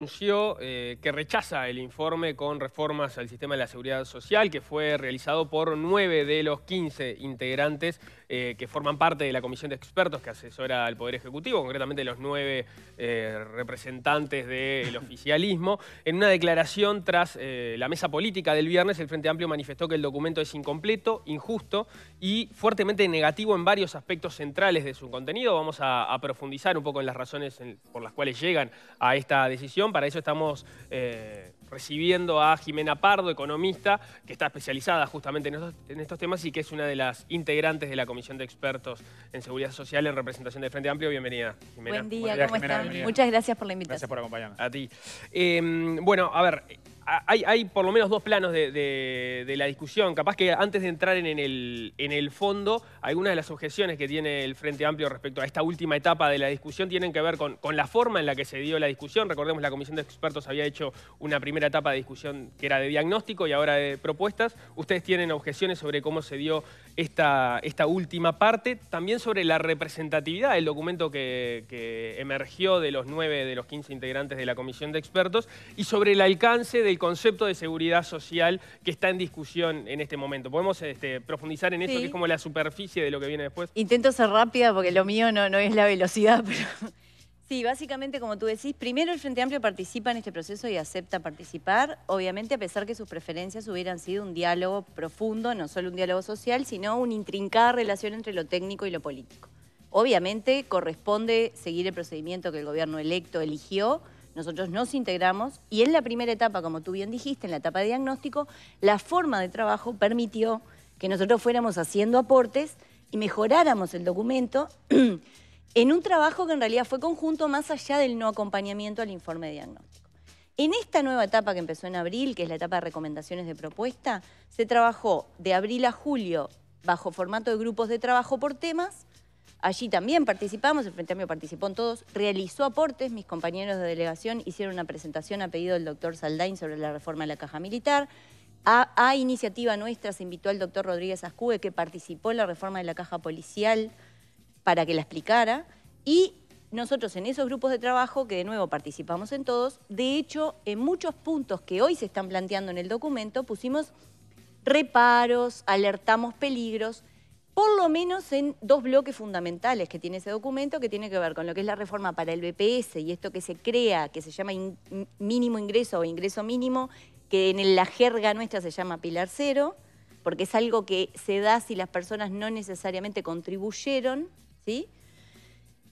anunció eh, que rechaza el informe con reformas al sistema de la seguridad social que fue realizado por nueve de los 15 integrantes eh, que forman parte de la comisión de expertos que asesora al Poder Ejecutivo, concretamente los nueve eh, representantes del oficialismo. En una declaración tras la mesa política del viernes, el Frente Amplio manifestó que el documento es incompleto, injusto y fuertemente negativo en varios aspectos centrales de su contenido. Vamos a, profundizar un poco en las razones por las cuales llegan a esta decisión para eso estamos eh, recibiendo a Jimena Pardo, economista, que está especializada justamente en estos, temas y que es una de las integrantes de la Comisión de Expertos en Seguridad Social en representación del Frente Amplio. Bienvenida, Jimena. Buen día, ¿cómo están? Muchas gracias por la invitación. Gracias por acompañarnos. A ti. Eh, bueno, a ver, hay, por lo menos dos planos de, la discusión. Capaz que antes de entrar en, el, fondo, algunas de las objeciones que tiene el Frente Amplio respecto a esta última etapa de la discusión tienen que ver con, la forma en la que se dio la discusión. Recordemos, la Comisión de Expertos había hecho una primera etapa de discusión que era de diagnóstico y ahora de propuestas. Ustedes tienen objeciones sobre cómo se dio esta, última parte. También sobre la representatividad del documento que, emergió de los nueve de los 15 integrantes de la Comisión de Expertos y sobre el alcance del concepto de seguridad social que está en discusión en este momento. ¿Podemos este, profundizar en eso, que es como la superficie de lo que viene después? Intento ser rápida porque lo mío no, no es la velocidad, pero... Sí, básicamente, como tú decís, primero el Frente Amplio participa en este proceso y acepta participar, obviamente a pesar que sus preferencias hubieran sido un diálogo profundo, no solo un diálogo social, sino una intrincada relación entre lo técnico y lo político. Obviamente corresponde seguir el procedimiento que el gobierno electo eligió, nosotros nos integramos y en la primera etapa, como tú bien dijiste, en la etapa de diagnóstico, la forma de trabajo permitió que nosotros fuéramos haciendo aportes y mejoráramos el documento en un trabajo que en realidad fue conjunto más allá del no acompañamiento al informe de diagnóstico. En esta nueva etapa que empezó en abril, que es la etapa de recomendaciones de propuesta, se trabajó de abril a julio bajo formato de grupos de trabajo por temas Allí también participamos, el Frente Amplio participó en todos, realizó aportes, mis compañeros de delegación hicieron una presentación a pedido del doctor Saldain sobre la reforma de la caja militar. A, iniciativa nuestra se invitó al doctor Rodríguez Azcube, que participó en la reforma de la caja policial, para que la explicara. Y nosotros en esos grupos de trabajo, que de nuevo participamos en todos, de hecho, en muchos puntos que hoy se están planteando en el documento, pusimos reparos, alertamos peligros, por lo menos en dos bloques fundamentales que tiene ese documento, que tiene que ver con lo que es la reforma para el BPS y esto que se crea, que se llama mínimo ingreso o ingreso mínimo, que en la jerga nuestra se llama pilar cero, porque es algo que se da si las personas no necesariamente contribuyeron, ¿sí?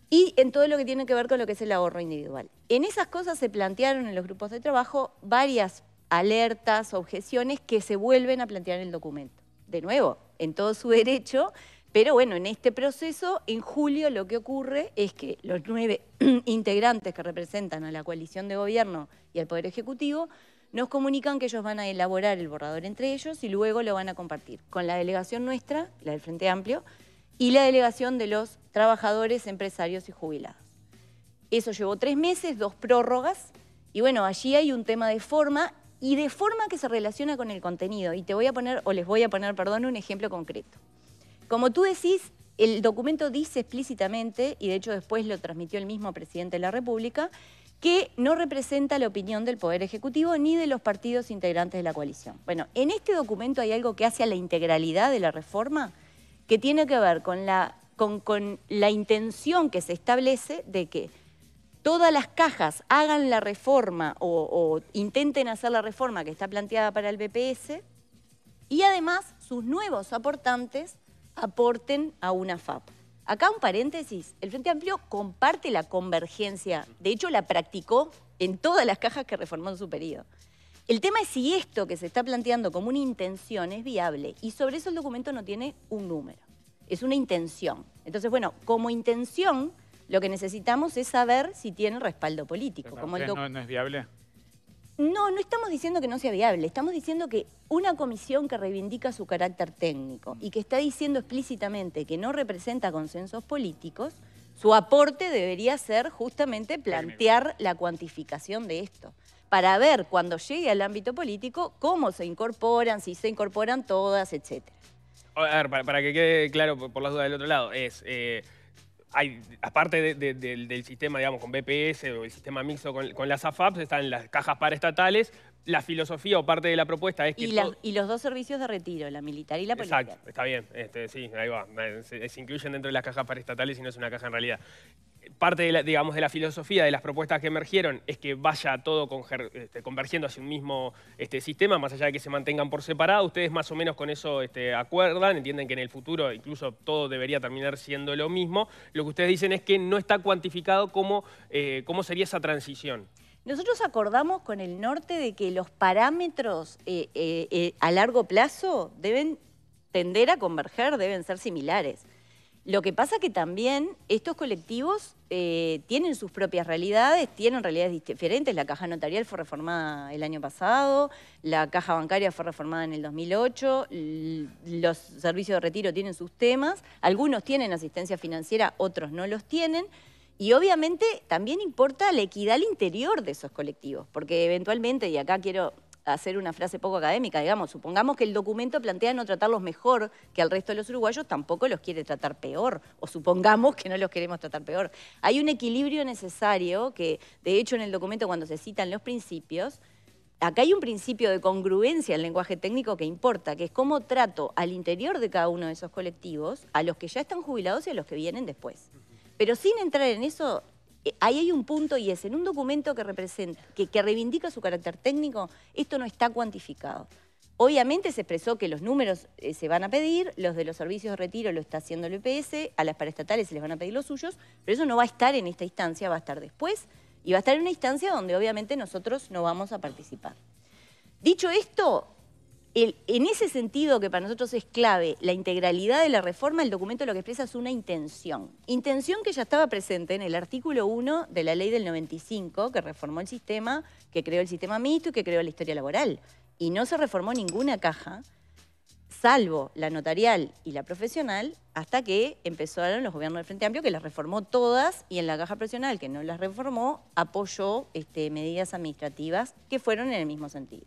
Y en todo lo que tiene que ver con lo que es el ahorro individual. En esas cosas se plantearon en los grupos de trabajo varias alertas, objeciones que se vuelven a plantear en el documento de nuevo, en todo su derecho, pero bueno, en este proceso, en julio lo que ocurre es que los nueve integrantes que representan a la coalición de gobierno y al Poder Ejecutivo nos comunican que ellos van a elaborar el borrador entre ellos y luego lo van a compartir con la delegación nuestra, la del Frente Amplio, y la delegación de los trabajadores, empresarios y jubilados. Eso llevó tres meses, dos prórrogas, y bueno, allí hay un tema de forma y de forma que se relaciona con el contenido. Y te voy a poner, o les voy a poner, perdón, un ejemplo concreto. Como tú decís, el documento dice explícitamente, y de hecho después lo transmitió el mismo presidente de la República, que no representa la opinión del Poder Ejecutivo ni de los partidos integrantes de la coalición. Bueno, en este documento hay algo que hace a la integralidad de la reforma que tiene que ver con la, con, con la intención que se establece de que todas las cajas hagan la reforma o, intenten hacer la reforma que está planteada para el BPS y además sus nuevos aportantes aporten a una FAP. Acá un paréntesis, el Frente Amplio comparte la convergencia, de hecho la practicó en todas las cajas que reformó en su periodo. El tema es si esto que se está planteando como una intención es viable y sobre eso el documento no tiene un número, es una intención. Entonces, bueno, como intención lo que necesitamos es saber si tiene respaldo político. como el no, ¿No es viable? No, no estamos diciendo que no sea viable, estamos diciendo que una comisión que reivindica su carácter técnico y que está diciendo explícitamente que no representa consensos políticos, su aporte debería ser justamente plantear la cuantificación de esto, para ver cuando llegue al ámbito político cómo se incorporan, si se incorporan todas, etc. A ver, para, que quede claro por, las dudas del otro lado, es... Eh, hay, aparte del sistema, digamos, con BPS o el sistema mixto con, las AFAPs, están las cajas paraestatales, la filosofía o parte de la propuesta es que... Y, los dos servicios de retiro, la militar y la policial. Exacto, está bien, este, sí, ahí va. Se, incluyen dentro de las cajas estatales y no es una caja en realidad parte, de la, digamos, de la filosofía de las propuestas que emergieron es que vaya todo este, convergiendo hacia un mismo este, sistema, más allá de que se mantengan por separado. Ustedes más o menos con eso este, acuerdan, entienden que en el futuro incluso todo debería terminar siendo lo mismo. Lo que ustedes dicen es que no está cuantificado cómo, eh, sería esa transición. Nosotros acordamos con el norte de que los parámetros eh, eh, a largo plazo deben tender a converger, deben ser similares. Lo que pasa que también estos colectivos eh, tienen sus propias realidades, tienen realidades diferentes. La caja notarial fue reformada el año pasado, la caja bancaria fue reformada en el 2008, los servicios de retiro tienen sus temas, algunos tienen asistencia financiera, otros no los tienen. Y obviamente también importa la equidad al interior de esos colectivos, porque eventualmente, y acá quiero hacer una frase poco académica, digamos, supongamos que el documento plantea no tratarlos mejor que al resto de los uruguayos, tampoco los quiere tratar peor, o supongamos que no los queremos tratar peor. Hay un equilibrio necesario que, de hecho, en el documento cuando se citan los principios, acá hay un principio de congruencia en lenguaje técnico que importa, que es cómo trato al interior de cada uno de esos colectivos, a los que ya están jubilados y a los que vienen después. Pero sin entrar en eso, eh, ahí hay un punto y es, en un documento que, representa, que, reivindica su carácter técnico, esto no está cuantificado. Obviamente se expresó que los números eh, se van a pedir, los de los servicios de retiro lo está haciendo el EPS, a las paraestatales se les van a pedir los suyos, pero eso no va a estar en esta instancia, va a estar después y va a estar en una instancia donde obviamente nosotros no vamos a participar. Dicho esto, en ese sentido, que para nosotros es clave, la integralidad de la reforma, el documento lo que expresa es una intención. Intención que ya estaba presente en el artículo 1 de la ley del 95, que reformó el sistema, que creó el sistema mixto y que creó la historia laboral. Y no se reformó ninguna caja, salvo la notarial y la profesional, hasta que empezaron los gobiernos del Frente Amplio, que las reformó todas, y en la caja profesional, que no las reformó, apoyó este, medidas administrativas que fueron en el mismo sentido.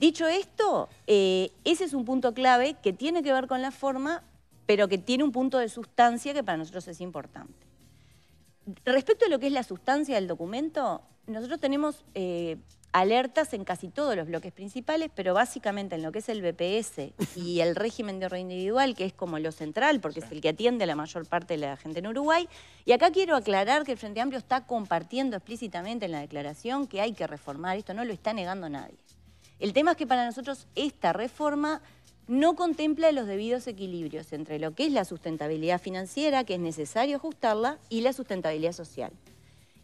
Dicho esto, eh, ese es un punto clave que tiene que ver con la forma, pero que tiene un punto de sustancia que para nosotros es importante. Respecto a lo que es la sustancia del documento, nosotros tenemos eh, alertas en casi todos los bloques principales, pero básicamente en lo que es el BPS y el régimen de orden individual, que es como lo central, porque es el que atiende a la mayor parte de la gente en Uruguay. Y acá quiero aclarar que el Frente Amplio está compartiendo explícitamente en la declaración que hay que reformar, esto no lo está negando nadie. El tema es que para nosotros esta reforma no contempla los debidos equilibrios entre lo que es la sustentabilidad financiera, que es necesario ajustarla, y la sustentabilidad social.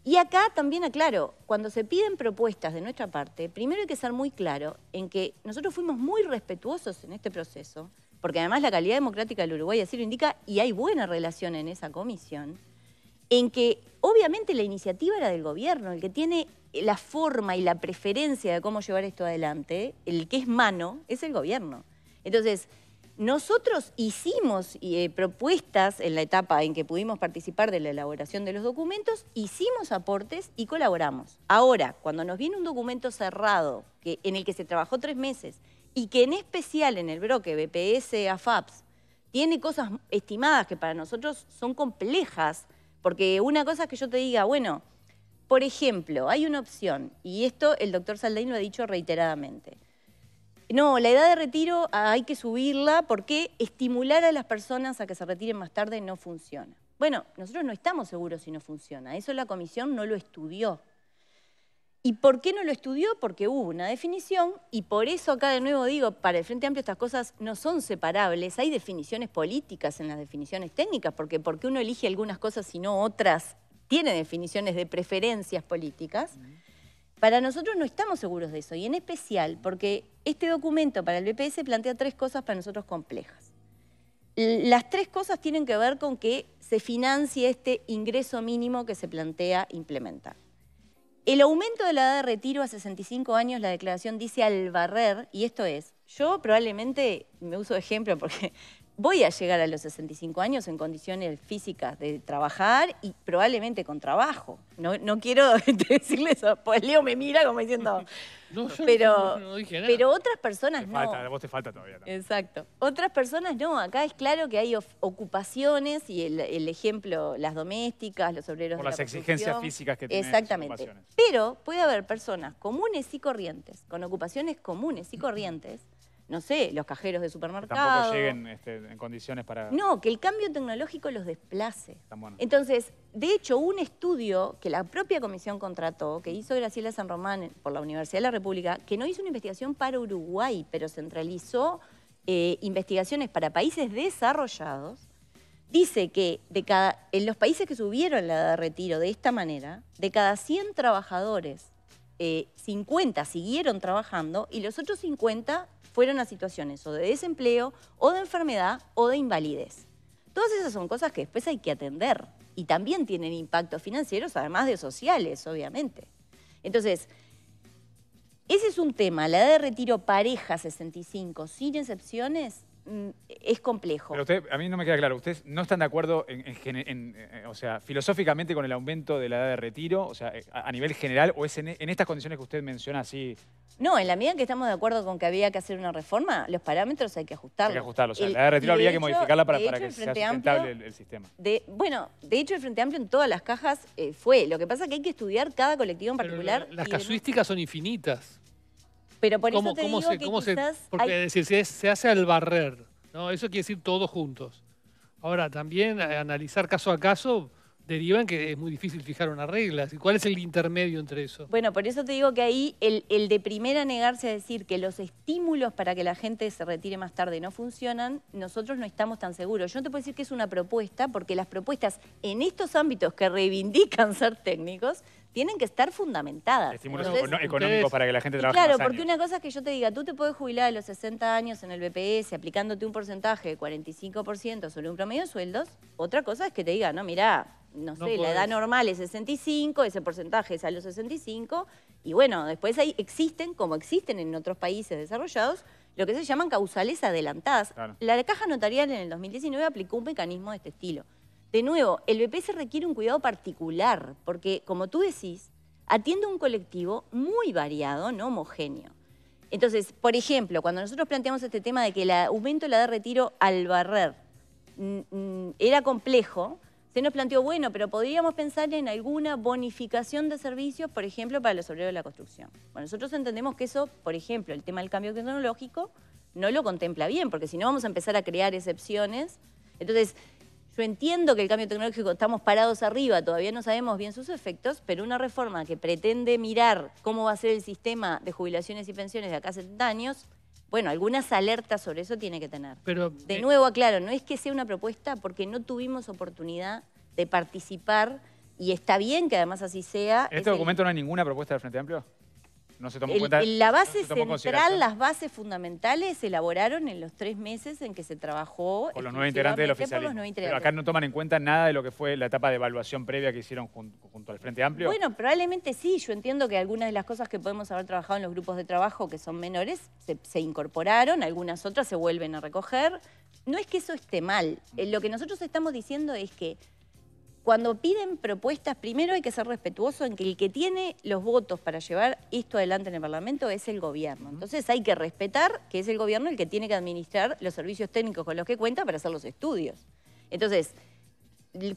Y acá también aclaro, cuando se piden propuestas de nuestra parte, primero hay que ser muy claro en que nosotros fuimos muy respetuosos en este proceso, porque además la calidad democrática del Uruguay así lo indica, y hay buena relación en esa comisión, en que obviamente la iniciativa era del gobierno, el que tiene la forma y la preferencia de cómo llevar esto adelante, el que es mano, es el gobierno. Entonces, nosotros hicimos eh, propuestas en la etapa en que pudimos participar de la elaboración de los documentos, hicimos aportes y colaboramos. Ahora, cuando nos viene un documento cerrado, que, en el que se trabajó tres meses, y que en especial en el bloque BPS AFAPS tiene cosas estimadas que para nosotros son complejas, porque una cosa es que yo te diga, bueno, por ejemplo, hay una opción, y esto el doctor Saldain lo ha dicho reiteradamente. No, la edad de retiro hay que subirla porque estimular a las personas a que se retiren más tarde no funciona. Bueno, nosotros no estamos seguros si no funciona. Eso la comisión no lo estudió. ¿Y por qué no lo estudió? Porque hubo una definición y por eso acá de nuevo digo, para el Frente Amplio estas cosas no son separables. Hay definiciones políticas en las definiciones técnicas, porque ¿por uno elige algunas cosas y no otras? tiene definiciones de preferencias políticas, para nosotros no estamos seguros de eso, y en especial porque este documento para el BPS plantea tres cosas para nosotros complejas. Las tres cosas tienen que ver con que se financie este ingreso mínimo que se plantea implementar. El aumento de la edad de retiro a 65 años, la declaración dice al barrer, y esto es, yo probablemente, me uso de ejemplo porque voy a llegar a los 65 años en condiciones físicas de trabajar y probablemente con trabajo. No, no quiero decirle eso, pues Leo me mira como diciendo... pero, pero otras personas no. Falta, a vos te falta todavía. Exacto. Otras personas no. Acá es claro que hay ocupaciones y el, ejemplo, las domésticas, los obreros Por las exigencias físicas que tienen. Exactamente. Pero puede haber personas comunes y corrientes, con ocupaciones comunes y corrientes, no sé, los cajeros de supermercado. Tampoco lleguen este, en condiciones para... No, que el cambio tecnológico los desplace. Entonces, de hecho, un estudio que la propia comisión contrató, que hizo Graciela San Román por la Universidad de la República, que no hizo una investigación para Uruguay, pero centralizó eh, investigaciones para países desarrollados, dice que de cada, en los países que subieron la edad de retiro de esta manera, de cada 100 trabajadores 50 eh, siguieron trabajando y los otros 50 fueron a situaciones o de desempleo, o de enfermedad, o de invalidez. Todas esas son cosas que después hay que atender y también tienen impactos financieros, además de sociales, obviamente. Entonces, ese es un tema, la edad de retiro pareja 65, sin excepciones, Mm, es complejo. Pero a mí no me queda claro, ¿ustedes no están de acuerdo eh, o sea, filosóficamente con el aumento de la edad de retiro, o sea, eh, a, nivel general, o es en, estas condiciones que usted menciona así? No, en la medida en que estamos de acuerdo con que había que hacer una reforma, los parámetros hay que ajustarlos. Hay que ajustarlos, la edad de retiro habría que modificarla para, que sea sustentable el, sistema. De, bueno, de hecho el Frente Amplio en todas las cajas eh, fue, lo que pasa es que hay que estudiar cada colectivo en particular. las casuísticas son infinitas. Pero por eso te digo se, que quizás porque es decir, se, hace al barrer, ¿no? Eso quiere decir todos juntos. Ahora, también eh, analizar caso a caso deriva en que es muy difícil fijar una regla. ¿Cuál es el intermedio entre eso? Bueno, por eso te digo que ahí el, el, de primera negarse a decir que los estímulos para que la gente se retire más tarde no funcionan, nosotros no estamos tan seguros. Yo no te puedo decir que es una propuesta, porque las propuestas en estos ámbitos que reivindican ser técnicos tienen que estar fundamentadas. Estímulos económicos para que la gente trabaje. Claro, porque una cosa es que yo te diga, tú te puedes jubilar a los 60 años en el BPS aplicándote un porcentaje de 45% sobre un promedio de sueldos. Otra cosa es que te diga, no, mira, no, sé, la edad normal es 65, ese porcentaje es a los 65. Y bueno, después ahí existen, como existen en otros países desarrollados, lo que se llaman causales adelantadas. La La Caja Notarial en el 2019 aplicó un mecanismo de este estilo. De nuevo, el BPS requiere un cuidado particular, porque como tú decís, atiende a un colectivo muy variado, no homogéneo. Entonces, por ejemplo, cuando nosotros planteamos este tema de que el aumento de la edad de retiro al barrer mm, mm, era complejo, se nos planteó, bueno, pero podríamos pensar en alguna bonificación de servicios, por ejemplo, para los obreros de la construcción. Bueno, nosotros entendemos que eso, por ejemplo, el tema del cambio tecnológico, no lo contempla bien, porque si no vamos a empezar a crear excepciones. Entonces, yo entiendo que el cambio tecnológico estamos parados arriba, todavía no sabemos bien sus efectos, pero una reforma que pretende mirar cómo va a ser el sistema de jubilaciones y pensiones de acá a 70 años, bueno, algunas alertas sobre eso tiene que tener. Pero, de eh, nuevo, aclaro, no es que sea una propuesta porque no tuvimos oportunidad de participar y está bien que además así sea. ¿En este documento no hay ninguna propuesta del Frente Amplio? no se tomó cuenta. La base central, las bases fundamentales se elaboraron en los tres meses en que se trabajó. los nueve integrantes del Pero acá no toman en cuenta nada de lo que fue la etapa de evaluación previa que hicieron junto, al Frente Amplio. Bueno, probablemente sí. Yo entiendo que algunas de las cosas que podemos haber trabajado en los grupos de trabajo que son menores se incorporaron, algunas otras se vuelven a recoger. No es que eso esté mal. Mm. Eh, lo que nosotros estamos diciendo es que cuando piden propuestas, primero hay que ser respetuoso en que el que tiene los votos para llevar esto adelante en el Parlamento es el gobierno. Entonces hay que respetar que es el gobierno el que tiene que administrar los servicios técnicos con los que cuenta para hacer los estudios. Entonces,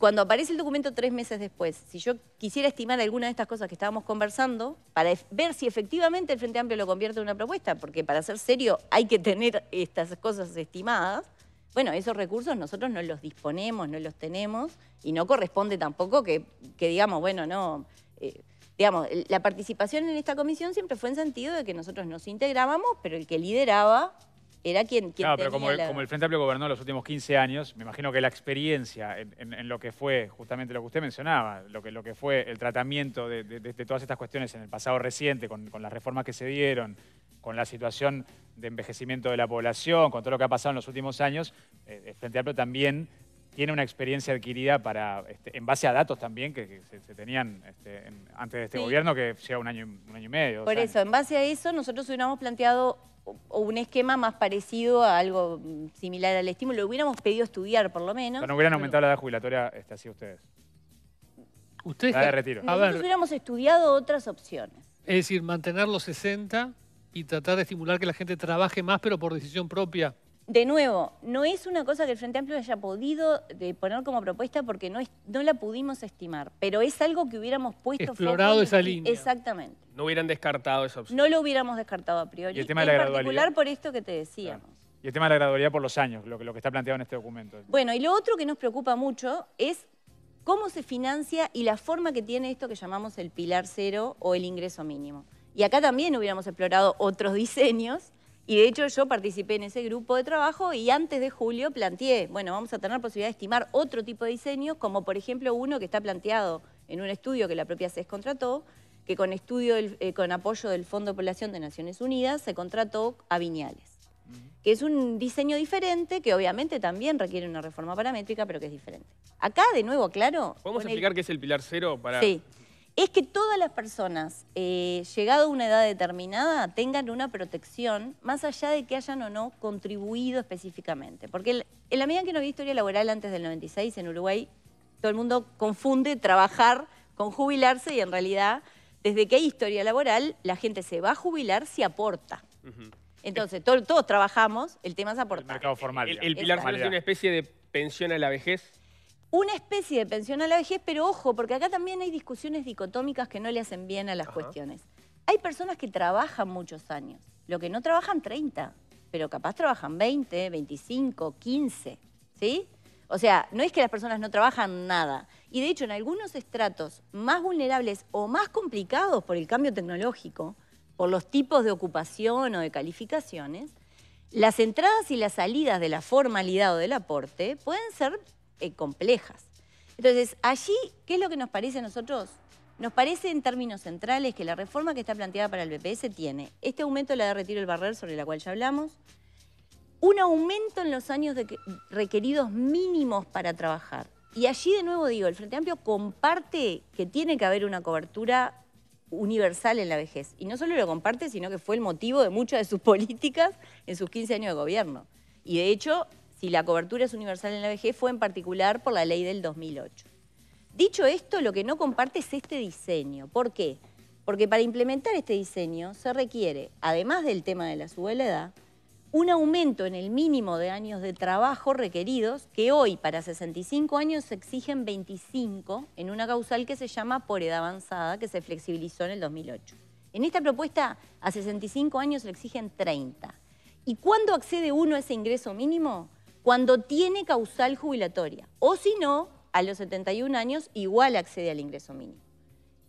cuando aparece el documento tres meses después, si yo quisiera estimar alguna de estas cosas que estábamos conversando, para ver si efectivamente el Frente Amplio lo convierte en una propuesta, porque para ser serio hay que tener estas cosas estimadas, bueno, esos recursos nosotros no los disponemos, no los tenemos y no corresponde tampoco que, digamos, bueno, no... Eh, digamos, la participación en esta comisión siempre fue en sentido de que nosotros nos integrábamos, pero el que lideraba era quien, quien claro, pero como, el Frente Amplio gobernó los últimos 15 años, me imagino que la experiencia en, lo que fue, justamente lo que usted mencionaba, lo que, lo que fue el tratamiento de, todas estas cuestiones en el pasado reciente, con, con, las reformas que se dieron, con la situación de envejecimiento de la población, con todo lo que ha pasado en los últimos años, plantearlo eh, eh, Frente también tiene una experiencia adquirida para, este, en base a datos también que, se, tenían este, antes de este gobierno, que lleva un año, un año y medio. Por eso, en base a eso, nosotros hubiéramos planteado un esquema más parecido a algo mm, similar al estímulo. Lo Hubiéramos pedido estudiar, por lo menos. Pero no hubieran aumentado la edad jubilatoria este, así ustedes. Ustedes... nosotros hubiéramos estudiado otras opciones. Es decir, mantener los 60 y tratar de estimular que la gente trabaje más, pero por decisión propia. De nuevo, no es una cosa que el Frente Amplio haya podido eh, poner como propuesta porque no, la pudimos estimar, pero es algo que hubiéramos puesto... Explorado esa línea. Exactamente. No hubieran descartado esa opción. No lo hubiéramos descartado a priori, y el tema de la particular por esto que te decíamos. Y el tema de la gradualidad por los años, lo que, lo que está planteado en este documento. Bueno, y lo otro que nos preocupa mucho es cómo se financia y la forma que tiene esto que llamamos el pilar cero o el ingreso mínimo. Y acá también hubiéramos explorado otros diseños. Y de hecho yo participé en ese grupo de trabajo y antes de julio planteé, bueno, vamos a tener posibilidad de estimar otro tipo de diseño como por ejemplo uno que está planteado en un estudio que la propia CES contrató, que con, estudio eh, con apoyo del Fondo de Población de Naciones Unidas se contrató a Viñales. Que es un diseño diferente que obviamente también requiere una reforma paramétrica, pero que es diferente. Acá, de nuevo, claro. ¿Podemos explicar qué es el pilar cero para.? Sí es que todas las personas, eh, llegado a una edad determinada, tengan una protección, más allá de que hayan o no contribuido específicamente. Porque en la medida en que no había historia laboral antes del 96 en Uruguay, todo el mundo confunde trabajar con jubilarse y en realidad, desde que hay historia laboral, la gente se va a jubilar si aporta. Entonces, todos, trabajamos, el tema es aportar. El mercado formal. El, Pilar, pilar es una especie de pensión a la vejez una especie de pensión a la vejez, pero ojo, porque acá también hay discusiones dicotómicas que no le hacen bien a las cuestiones. Hay personas que trabajan muchos años, lo que no trabajan 30, pero capaz trabajan 20, 25, 15, ¿sí? O sea, no es que las personas no trabajan nada. Y de hecho, en algunos estratos más vulnerables o más complicados por el cambio tecnológico, por los tipos de ocupación o de calificaciones, las entradas y las salidas de la formalidad o del aporte pueden ser eh, complejas. Entonces, allí, ¿qué es lo que nos parece a nosotros? Nos parece en términos centrales que la reforma que está planteada para el BPS tiene este aumento de la de retiro del barrer, sobre la cual ya hablamos, un aumento en los años requeridos mínimos para trabajar. Y allí de nuevo digo, el Frente Amplio comparte que tiene que haber una cobertura universal en la vejez. Y no solo lo comparte, sino que fue el motivo de muchas de sus políticas en sus 15 años de gobierno. Y de hecho, si la cobertura es universal en la vejez, fue en particular por la ley del 2008. Dicho esto, lo que no comparte es este diseño. ¿Por qué? Porque para implementar este diseño se requiere, además del tema de la edad, un aumento en el mínimo de años de trabajo requeridos, que hoy para 65 años se exigen 25 en una causal que se llama por edad avanzada, que se flexibilizó en el 2008. En esta propuesta a 65 años se le exigen 30. ¿Y cuándo accede uno a ese ingreso mínimo? cuando tiene causal jubilatoria. O si no, a los 71 años igual accede al ingreso mínimo.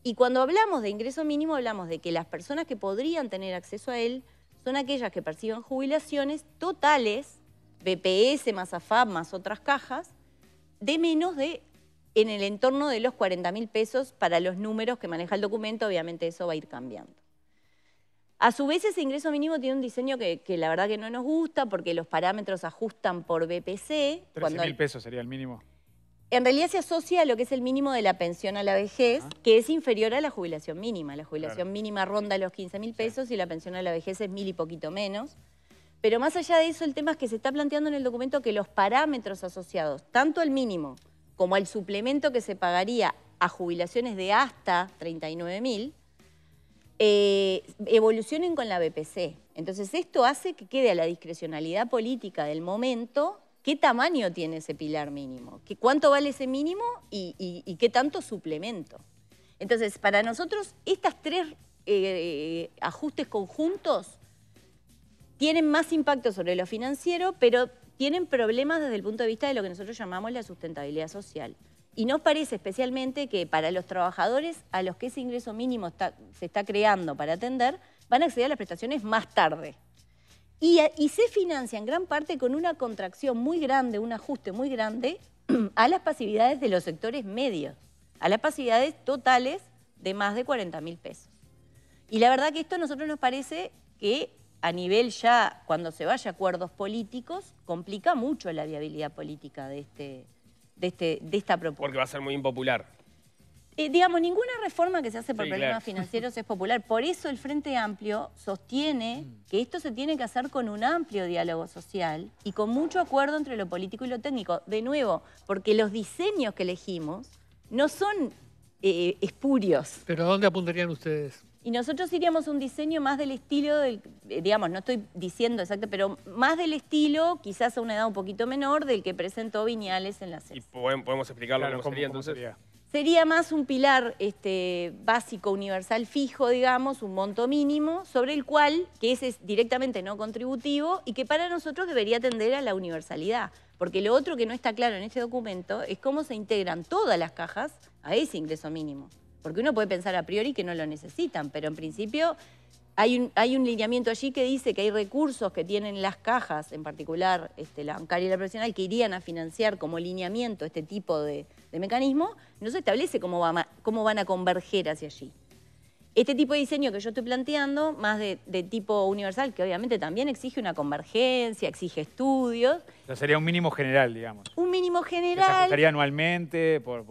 Y cuando hablamos de ingreso mínimo, hablamos de que las personas que podrían tener acceso a él son aquellas que perciban jubilaciones totales, BPS más AFAP más otras cajas, de menos de en el entorno de los 40 mil pesos para los números que maneja el documento, obviamente eso va a ir cambiando. A su vez, ese ingreso mínimo tiene un diseño que, la verdad que no nos gusta porque los parámetros ajustan por BPC. 13.000 mil pesos sería el mínimo. En realidad se asocia a lo que es el mínimo de la pensión a la vejez, que es inferior a la jubilación mínima. La jubilación mínima ronda los 15.000 pesos y la pensión a la vejez es mil y poquito menos. Pero más allá de eso, el tema es que se está planteando en el documento que los parámetros asociados, tanto al mínimo como al suplemento que se pagaría a jubilaciones de hasta 39.000, eh, evolucionen con la BPC. Entonces esto hace que quede a la discrecionalidad política del momento qué tamaño tiene ese pilar mínimo, ¿Qué, cuánto vale ese mínimo y, qué tanto suplemento. Entonces, para nosotros, estas tres eh, ajustes conjuntos tienen más impacto sobre lo financiero, pero tienen problemas desde el punto de vista de lo que nosotros llamamos la sustentabilidad social. Y nos parece especialmente que para los trabajadores a los que ese ingreso mínimo se está creando para atender, van a acceder a las prestaciones más tarde. Y, se financia en gran parte con una contracción muy grande, un ajuste muy grande a las pasividades de los sectores medios, a las pasividades totales de más de 40 mil pesos. Y la verdad que esto a nosotros nos parece que a nivel ya, cuando se vaya a acuerdos políticos, complica mucho la viabilidad política de este, este, de, esta propuesta. Porque va a ser muy impopular. Eh, digamos, ninguna reforma que se hace por problemas financieros es popular. Por eso el Frente Amplio sostiene mm. que esto se tiene que hacer con un amplio diálogo social y con mucho acuerdo entre lo político y lo técnico. De nuevo, porque los diseños que elegimos no son eh, espurios. ¿Pero a dónde apuntarían ustedes? Y nosotros iríamos a un diseño más del estilo, del, eh, digamos, no estoy diciendo exacto, pero más del estilo, quizás a una edad un poquito menor, del que presentó Viñales en la serie. ¿Y podemos explicarlo claro, cómo, sería entonces? sería. más un pilar este, básico, universal, fijo, digamos, un monto mínimo, sobre el cual, que ese es directamente no contributivo y que para nosotros debería tender a la universalidad. Porque lo otro que no está claro en este documento es cómo se integran todas las cajas a ese ingreso mínimo. Porque uno puede pensar a priori que no lo necesitan, pero en principio hay un, hay un lineamiento allí que dice que hay recursos que tienen las cajas, en particular este, la bancaria y la profesional, que irían a financiar como lineamiento este tipo de, mecanismo, no se establece cómo, van a converger hacia allí. Este tipo de diseño que yo estoy planteando, más de, tipo universal, que obviamente también exige una convergencia, exige estudios. Pero sería un mínimo general, digamos. Un mínimo general. se ajustaría anualmente por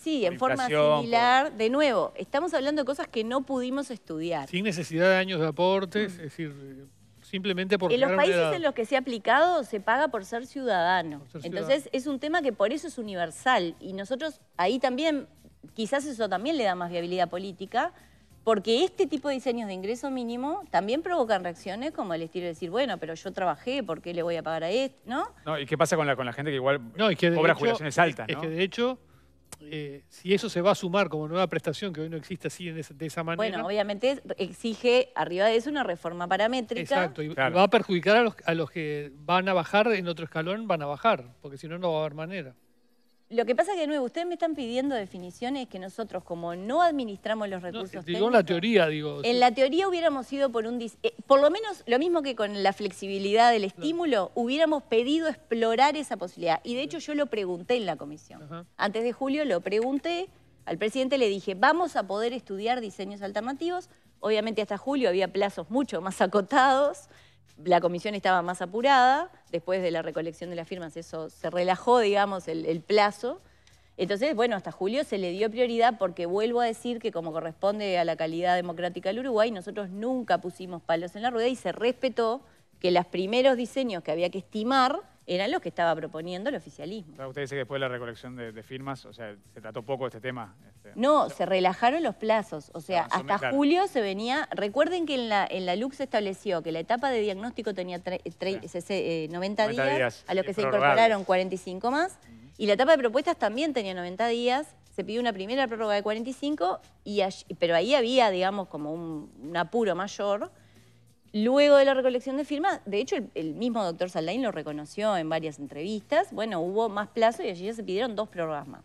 sí, en forma similar. De nuevo, estamos hablando de cosas que no pudimos estudiar. Sin necesidad de años de aportes, es decir, simplemente por... En los países en los que se ha aplicado se paga por ser ciudadano. Entonces es un tema que por eso es universal. Y nosotros ahí también, quizás eso también le da más viabilidad política, porque este tipo de diseños de ingreso mínimo también provocan reacciones como el estilo de decir, bueno, pero yo trabajé, ¿por qué le voy a pagar a este? ¿No? no y qué pasa con la, con la gente que igual no, cobra jubilaciones altas? Es que de hecho eh, si eso se va a sumar como nueva prestación, que hoy no existe así de, esa manera. Bueno, obviamente exige arriba de eso una reforma paramétrica. Exacto, y va a perjudicar a los que van a bajar en otro escalón, van a bajar, porque si no, no va a haber manera. Lo que pasa es que, de nuevo, ustedes me están pidiendo definiciones que nosotros, como no administramos los recursos digo en la teoría, digo. En la teoría hubiéramos ido por un... Eh, por lo menos, lo mismo que con la flexibilidad del estímulo, hubiéramos pedido explorar esa posibilidad. Y, de hecho, yo lo pregunté en la comisión. Antes de julio lo pregunté, al presidente le dije, vamos a poder estudiar diseños alternativos. Obviamente, hasta julio había plazos mucho más acotados la comisión estaba más apurada, después de la recolección de las firmas eso se relajó, digamos, el, plazo. Entonces, bueno, hasta julio se le dio prioridad porque vuelvo a decir que como corresponde a la calidad democrática del Uruguay, nosotros nunca pusimos palos en la rueda y se respetó que los primeros diseños que había que estimar era lo que estaba proponiendo el oficialismo. usted dice que después de la recolección de, firmas, o sea, se trató poco este tema. Este. no, se relajaron los plazos, o sea, hasta julio se venía, recuerden que en la, en la LUC se estableció que la etapa de diagnóstico tenía 90, eh, días, a los que se incorporaron 45 más, y la etapa de propuestas también tenía 90 días, se pidió una primera prórroga de 45, y pero ahí había, digamos, como un apuro mayor, Luego de la recolección de firmas, de hecho el, mismo doctor Saldain lo reconoció en varias entrevistas, bueno, hubo más plazo y allí ya se pidieron dos programas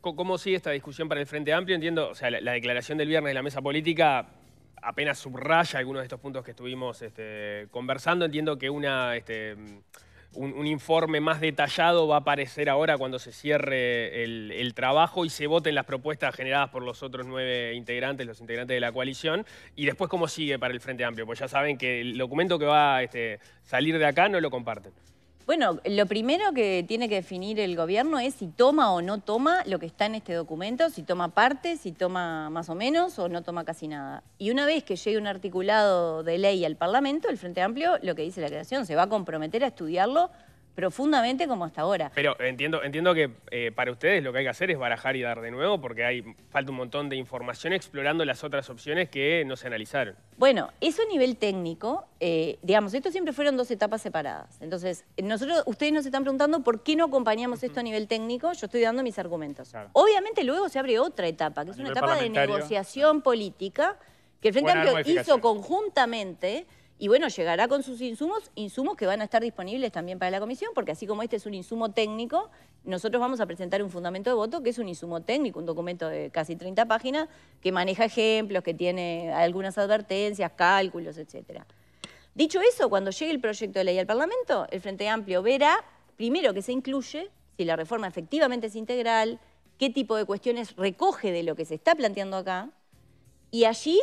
¿Cómo sigue esta discusión para el Frente Amplio? Entiendo, o sea, la, declaración del viernes de la mesa política apenas subraya algunos de estos puntos que estuvimos este, conversando. Entiendo que una este, un, informe más detallado va a aparecer ahora cuando se cierre el, trabajo y se voten las propuestas generadas por los otros nueve integrantes, los integrantes de la coalición, y después cómo sigue para el Frente Amplio, pues ya saben que el documento que va a este, salir de acá no lo comparten. Bueno, lo primero que tiene que definir el gobierno es si toma o no toma lo que está en este documento, si toma parte, si toma más o menos o no toma casi nada. Y una vez que llegue un articulado de ley al Parlamento, el Frente Amplio, lo que dice la creación, se va a comprometer a estudiarlo profundamente como hasta ahora. Pero entiendo, entiendo que eh, para ustedes lo que hay que hacer es barajar y dar de nuevo porque hay falta un montón de información explorando las otras opciones que no se analizaron. Bueno, eso a nivel técnico, eh, digamos, esto siempre fueron dos etapas separadas. Entonces, nosotros, ustedes nos están preguntando por qué no acompañamos esto a nivel técnico, yo estoy dando mis argumentos. Obviamente luego se abre otra etapa, que es una etapa de negociación política que el Frente Amplio hizo conjuntamente y bueno, llegará con sus insumos, insumos que van a estar disponibles también para la comisión, porque así como este es un insumo técnico, nosotros vamos a presentar un fundamento de voto que es un insumo técnico, un documento de casi 30 páginas, que maneja ejemplos, que tiene algunas advertencias, cálculos, etc. Dicho eso, cuando llegue el proyecto de ley al Parlamento, el Frente Amplio verá, primero, que se incluye, si la reforma efectivamente es integral, qué tipo de cuestiones recoge de lo que se está planteando acá, y allí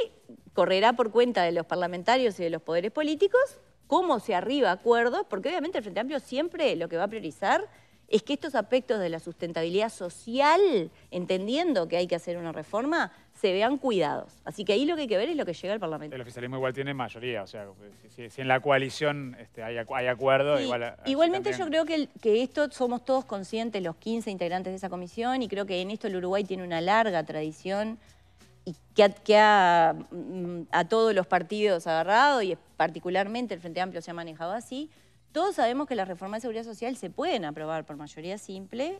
correrá por cuenta de los parlamentarios y de los poderes políticos cómo se arriba a acuerdos, porque obviamente el Frente Amplio siempre lo que va a priorizar es que estos aspectos de la sustentabilidad social, entendiendo que hay que hacer una reforma, se vean cuidados. Así que ahí lo que hay que ver es lo que llega al Parlamento. El oficialismo igual tiene mayoría, o sea, si, en la coalición este, hay, acuerdo, igual... Igualmente yo creo que, que esto somos todos conscientes, los 15 integrantes de esa comisión, y creo que en esto el Uruguay tiene una larga tradición y que, ha, mm, a todos los partidos agarrado y particularmente el Frente Amplio se ha manejado así, todos sabemos que las reformas de seguridad social se pueden aprobar por mayoría simple.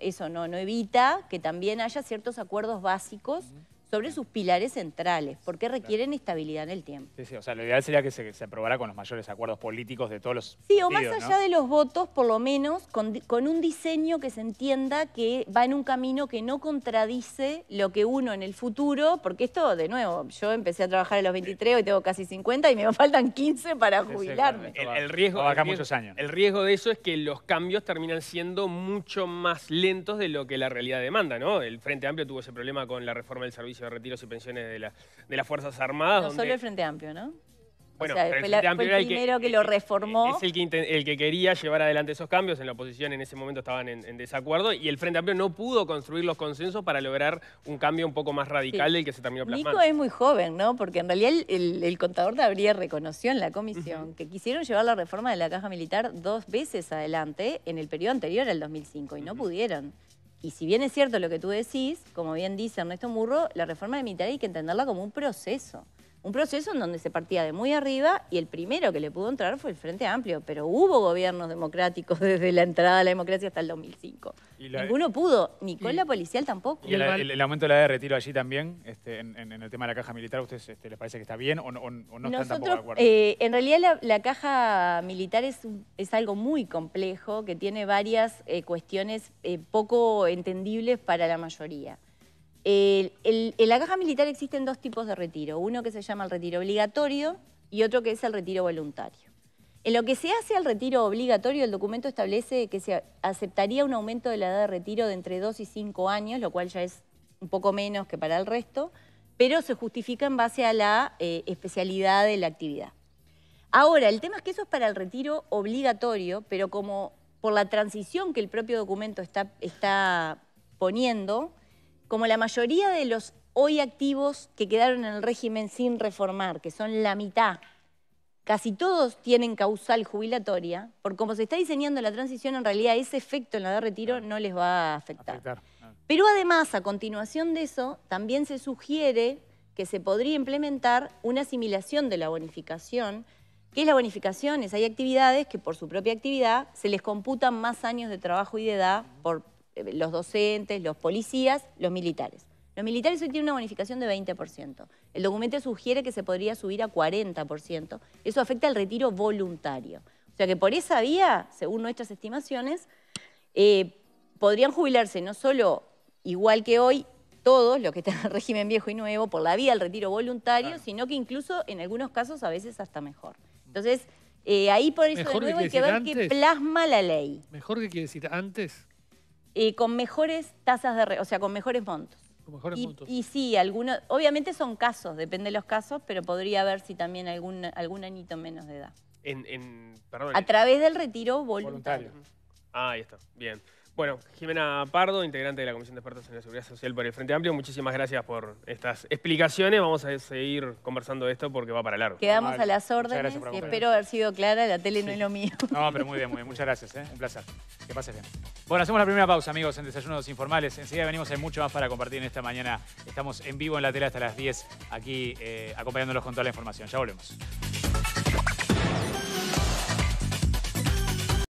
Eso no, evita que también haya ciertos acuerdos básicos sobre sus pilares centrales, porque requieren estabilidad en el tiempo. Sí, sí, o sea, lo ideal sería que se, aprobara con los mayores acuerdos políticos de todos los Sí, o más allá de los votos, por lo menos, con, un diseño que se entienda que va en un camino que no contradice lo que uno en el futuro, porque esto, de nuevo, yo empecé a trabajar a los 23, hoy tengo casi 50 y me faltan 15 para jubilarme. el, riesgo... muchos años. El riesgo de eso es que los cambios terminan siendo mucho más lentos de lo que la realidad demanda, ¿no? El Frente Amplio tuvo ese problema con la reforma del servicio de retiros y pensiones de, la, de las Fuerzas Armadas. No solo el Frente Amplio, ¿no? Bueno, el, fue el, primero que, lo reformó. Es el que, el que quería llevar adelante esos cambios. En la oposición en ese momento estaban en, desacuerdo y el Frente Amplio no pudo construir los consensos para lograr un cambio un poco más radical del que se terminó plasmando. Nico es muy joven, ¿no? Porque en realidad el, contador de habría reconoció en la comisión que quisieron llevar la reforma de la Caja Militar dos veces adelante en el periodo anterior al 2005 y no pudieron. Y si bien es cierto lo que tú decís, como bien dice Ernesto Murro, la reforma de mitad hay que entenderla como un proceso. Un proceso en donde se partía de muy arriba y el primero que le pudo entrar fue el Frente Amplio, pero hubo gobiernos democráticos desde la entrada de la democracia hasta el 2005. Ninguno pudo, ni con la policial tampoco. ¿Y el, aumento de la edad de retiro allí también, este, en, el tema de la caja militar, ¿ustedes este, les parece que está bien o, no están tampoco de acuerdo? Eh, en realidad la, caja militar es, es algo muy complejo que tiene varias eh, cuestiones eh, poco entendibles para la mayoría en la caja militar existen dos tipos de retiro, uno que se llama el retiro obligatorio y otro que es el retiro voluntario. En lo que se hace al retiro obligatorio, el documento establece que se aceptaría un aumento de la edad de retiro de entre 2 y 5 años, lo cual ya es un poco menos que para el resto, pero se justifica en base a la eh, especialidad de la actividad. Ahora, el tema es que eso es para el retiro obligatorio, pero como por la transición que el propio documento está poniendo, como la mayoría de los hoy activos que quedaron en el régimen sin reformar, que son la mitad, casi todos tienen causal jubilatoria, por como se está diseñando la transición, en realidad ese efecto en la edad de retiro no les va a afectar. Pero además, a continuación de eso, también se sugiere que se podría implementar una asimilación de la bonificación. que es la bonificación? hay actividades que por su propia actividad se les computan más años de trabajo y de edad por eh, los docentes, los policías, los militares. Los militares hoy tienen una bonificación de 20%. El documento sugiere que se podría subir a 40%. Eso afecta al retiro voluntario. O sea que por esa vía, según nuestras estimaciones, eh, podrían jubilarse no solo igual que hoy todos los que están en régimen viejo y nuevo por la vía del retiro voluntario, sino que incluso en algunos casos a veces hasta mejor. Entonces, eh, ahí por eso de nuevo hay que ver qué plasma la ley. Mejor que quiere decir antes, con mejores tasas de... Re, o sea, con mejores montos. Con mejores y, montos. Y sí, algunos, obviamente son casos, depende de los casos, pero podría haber si también algún, algún añito menos de edad. En, en perdón, a través del retiro voluntario. voluntario. Ah, ahí está, bien. Bueno, Jimena Pardo, integrante de la Comisión de Expertos en la Seguridad Social por el Frente Amplio, muchísimas gracias por estas explicaciones. Vamos a seguir conversando esto porque va para largo. Quedamos a las órdenes espero haber sido clara, la tele no es lo mío. No, pero muy bien, muy bien. Muchas gracias, ¿eh? un placer. Que pases bien. Bueno, hacemos la primera pausa, amigos, en Desayunos Informales. Enseguida venimos, hay mucho más para compartir en esta mañana. Estamos en vivo en la tele hasta las 10, aquí eh, acompañándolos con toda la información. Ya volvemos.